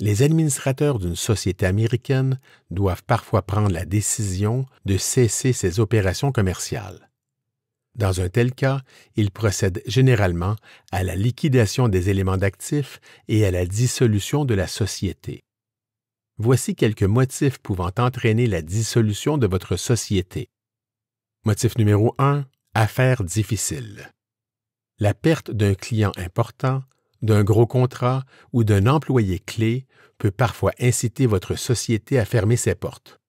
les administrateurs d'une société américaine doivent parfois prendre la décision de cesser ses opérations commerciales. Dans un tel cas, ils procèdent généralement à la liquidation des éléments d'actifs et à la dissolution de la société. Voici quelques motifs pouvant entraîner la dissolution de votre société. Motif numéro 1. Affaires difficiles. La perte d'un client important, d'un gros contrat ou d'un employé clé peut parfois inciter votre société à fermer ses portes.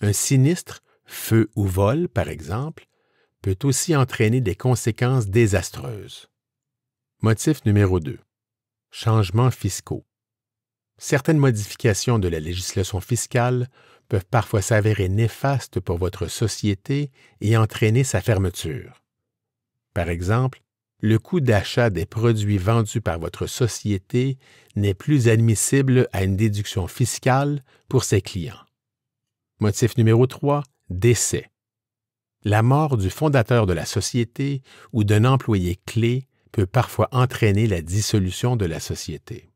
Un sinistre, feu ou vol, par exemple, peut aussi entraîner des conséquences désastreuses. Motif numéro 2. Changements fiscaux. Certaines modifications de la législation fiscale peuvent parfois s'avérer néfastes pour votre société et entraîner sa fermeture. Par exemple, le coût d'achat des produits vendus par votre société n'est plus admissible à une déduction fiscale pour ses clients. Motif numéro 3. Décès. La mort du fondateur de la société ou d'un employé clé peut parfois entraîner la dissolution de la société.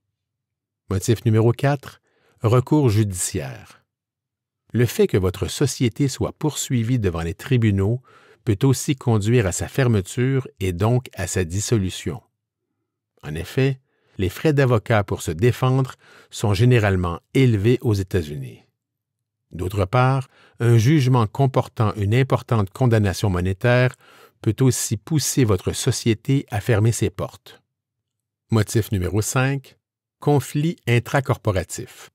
Motif numéro 4. Recours judiciaire. Le fait que votre société soit poursuivie devant les tribunaux peut aussi conduire à sa fermeture et donc à sa dissolution. En effet, les frais d'avocat pour se défendre sont généralement élevés aux États-Unis. D'autre part, un jugement comportant une importante condamnation monétaire peut aussi pousser votre société à fermer ses portes. Motif numéro 5. Conflit intracorporatif.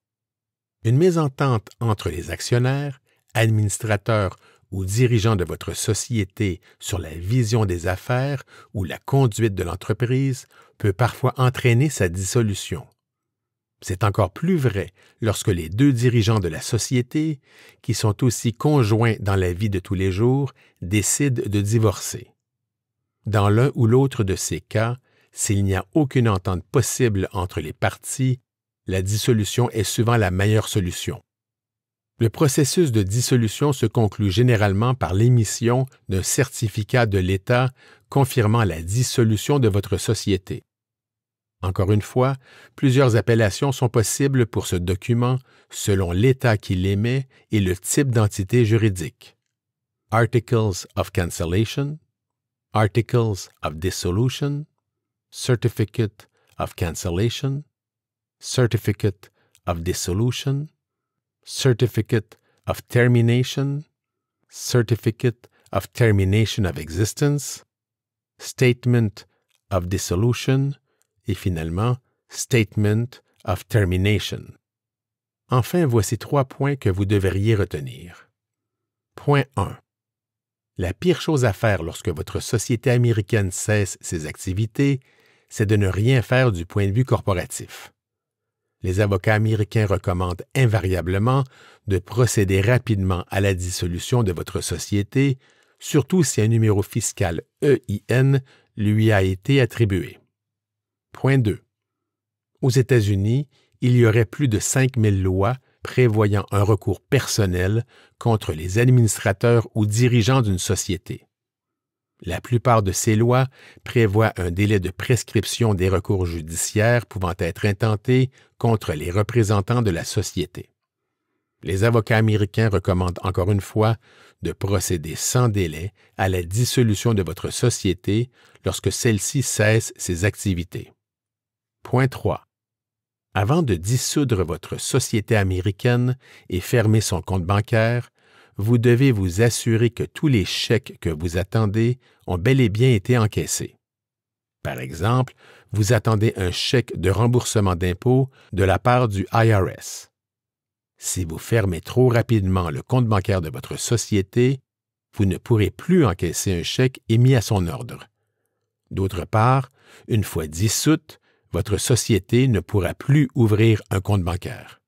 Une mésentente entre les actionnaires, administrateurs ou dirigeant de votre société sur la vision des affaires ou la conduite de l'entreprise peut parfois entraîner sa dissolution. C'est encore plus vrai lorsque les deux dirigeants de la société, qui sont aussi conjoints dans la vie de tous les jours, décident de divorcer. Dans l'un ou l'autre de ces cas, s'il n'y a aucune entente possible entre les parties, la dissolution est souvent la meilleure solution. Le processus de dissolution se conclut généralement par l'émission d'un certificat de l'État confirmant la dissolution de votre société. Encore une fois, plusieurs appellations sont possibles pour ce document selon l'État qui l'émet et le type d'entité juridique. Articles of Cancellation, Articles of Dissolution, Certificate of Cancellation, Certificate of Dissolution, certificate of termination, certificate of termination of existence, statement of dissolution et finalement statement of termination. Enfin, voici trois points que vous devriez retenir. Point 1. La pire chose à faire lorsque votre société américaine cesse ses activités, c'est de ne rien faire du point de vue corporatif les avocats américains recommandent invariablement de procéder rapidement à la dissolution de votre société, surtout si un numéro fiscal EIN lui a été attribué. Point 2. Aux États-Unis, il y aurait plus de 5000 lois prévoyant un recours personnel contre les administrateurs ou dirigeants d'une société. La plupart de ces lois prévoient un délai de prescription des recours judiciaires pouvant être intentés contre les représentants de la société. Les avocats américains recommandent encore une fois de procéder sans délai à la dissolution de votre société lorsque celle-ci cesse ses activités. Point 3. Avant de dissoudre votre société américaine et fermer son compte bancaire, vous devez vous assurer que tous les chèques que vous attendez ont bel et bien été encaissés. Par exemple, vous attendez un chèque de remboursement d'impôts de la part du IRS. Si vous fermez trop rapidement le compte bancaire de votre société, vous ne pourrez plus encaisser un chèque émis à son ordre. D'autre part, une fois dissoute, votre société ne pourra plus ouvrir un compte bancaire.